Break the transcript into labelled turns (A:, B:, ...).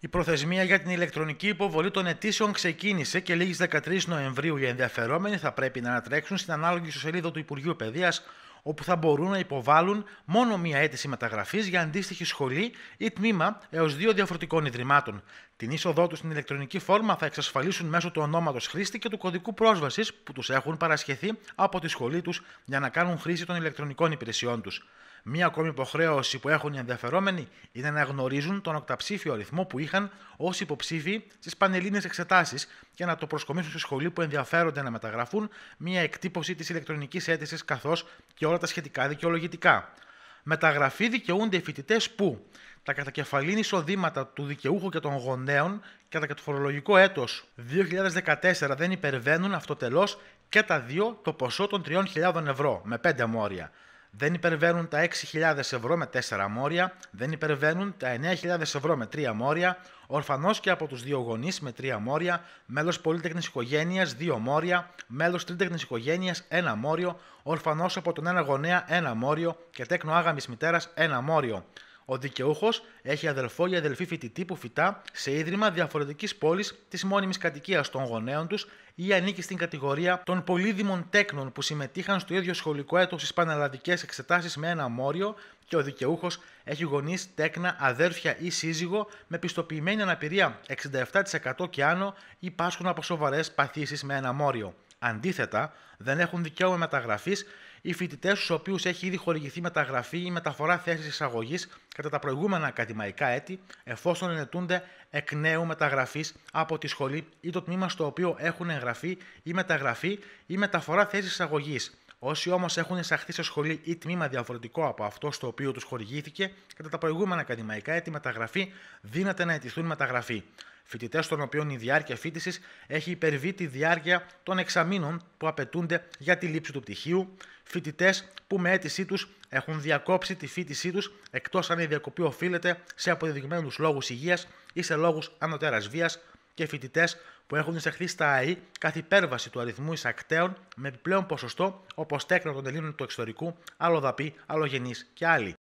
A: Η προθεσμία για την ηλεκτρονική υποβολή των αιτήσεων ξεκίνησε και λίγης 13 Νοεμβρίου οι ενδιαφερόμενοι θα πρέπει να ανατρέξουν στην ανάλογη σελίδα του Υπουργείου Παιδείας όπου θα μπορούν να υποβάλουν μόνο μία αίτηση μεταγραφής για αντίστοιχη σχολή ή τμήμα έως δύο διαφορετικών ιδρυμάτων. Την είσοδό τους στην ηλεκτρονική φόρμα θα εξασφαλίσουν μέσω του ονόματος χρήστη και του κωδικού πρόσβασης που τους έχουν παρασχεθεί από τη σχολή τους για να κάνουν χρήση των ηλεκτρονικών υπηρεσιών τους. Μία ακόμη υποχρέωση που έχουν οι ενδιαφερόμενοι είναι να γνωρίζουν τον οκταψήφιο αριθμό που είχαν ως υποψήφοι στις πανελίνε εξετάσεις και να το προσκομίσουν στη σχολή που ενδιαφέρονται να μεταγραφούν μία εκτύπωση της ηλεκτρονικής αίτησης καθώς και όλα τα σχετικά δικαιολογητικά. Μεταγραφή δικαιούνται οι φοιτητές που τα κατακεφαλήν εισοδήματα του δικαιούχου και των γονέων κατά το φορολογικό έτος 2014 δεν υπερβαίνουν αυτοτελώς και τα δύο το ποσό των 3.000 ευρώ με 5 μόρια δεν υπερβαίνουν τα 6.000 ευρώ με 4 μόρια, δεν υπερβαίνουν τα 9.000 ευρώ με 3 μόρια, ορφανό και από τους δύο γονείς με 3 μόρια, μέλος πολυτεχνής οικογένειας 2 μόρια, μέλος τρίτεκνη οικογένεια 1 μόριο, ορφανό από τον ένα γονέα 1 μόριο και τέκνο άγαμης μητέρας 1 μόριο. Ο δικαιούχος έχει αδελφό ή αδελφή φοιτητή που φυτά σε ίδρυμα διαφορετικής πόλης της μόνιμης κατοικίας των γονέων τους ή ανήκει στην κατηγορία των πολύδημων τέκνων που συμμετείχαν στο ίδιο σχολικό έτος στις πανελλαδικές εξετάσεις με ένα μόριο και ο δικαιούχος έχει γονείς, τέκνα, αδέρφια ή σύζυγο με πιστοποιημένη αναπηρία 67% και άνω ή πάσχουν από σοβαρές παθήσεις με ένα μόριο. Αντίθετα, δεν έχουν δικαίωμα μεταγραφής οι φοιτητές στους οποίους έχει ήδη χορηγηθεί μεταγραφή ή μεταφορά θέσης εισαγωγής κατά τα προηγούμενα ακαδημαϊκά έτη, εφόσον ενετούνται εκ νέου μεταγραφής από τη σχολή ή το τμήμα στο οποίο έχουν εγγραφεί ή μεταγραφή ή μεταφορά θέσης εισαγωγής Όσοι όμως έχουν εισαχθεί σε σχολή ή τμήμα διαφορετικό από αυτό στο οποίο τους χορηγήθηκε κατά τα προηγούμενα ακαδημαϊκά έτη μεταγραφή, δύναται να αιτηθούν μεταγραφή. Φοιτητές των οποίων η διάρκεια φίτηση έχει υπερβεί τη διάρκεια των εξαμήνων που απαιτούνται για τη λήψη του πτυχίου, φοιτητές που με αίτησή τους έχουν διακόψει τη φίτησή τους εκτός αν η διακοπή οφείλεται σε αποδεδειγμένους λόγους υγείας ή σε λόγους ανωτέρας βίας, και φοιτητές που έχουν εισαχθεί στα ΑΕΗ κάθε υπέρβαση του αριθμού εισακτέων με επιπλέον ποσοστό όπως τέκνα των Ελλήνων του εξωτερικού, άλλο αλλογενεί και άλλοι.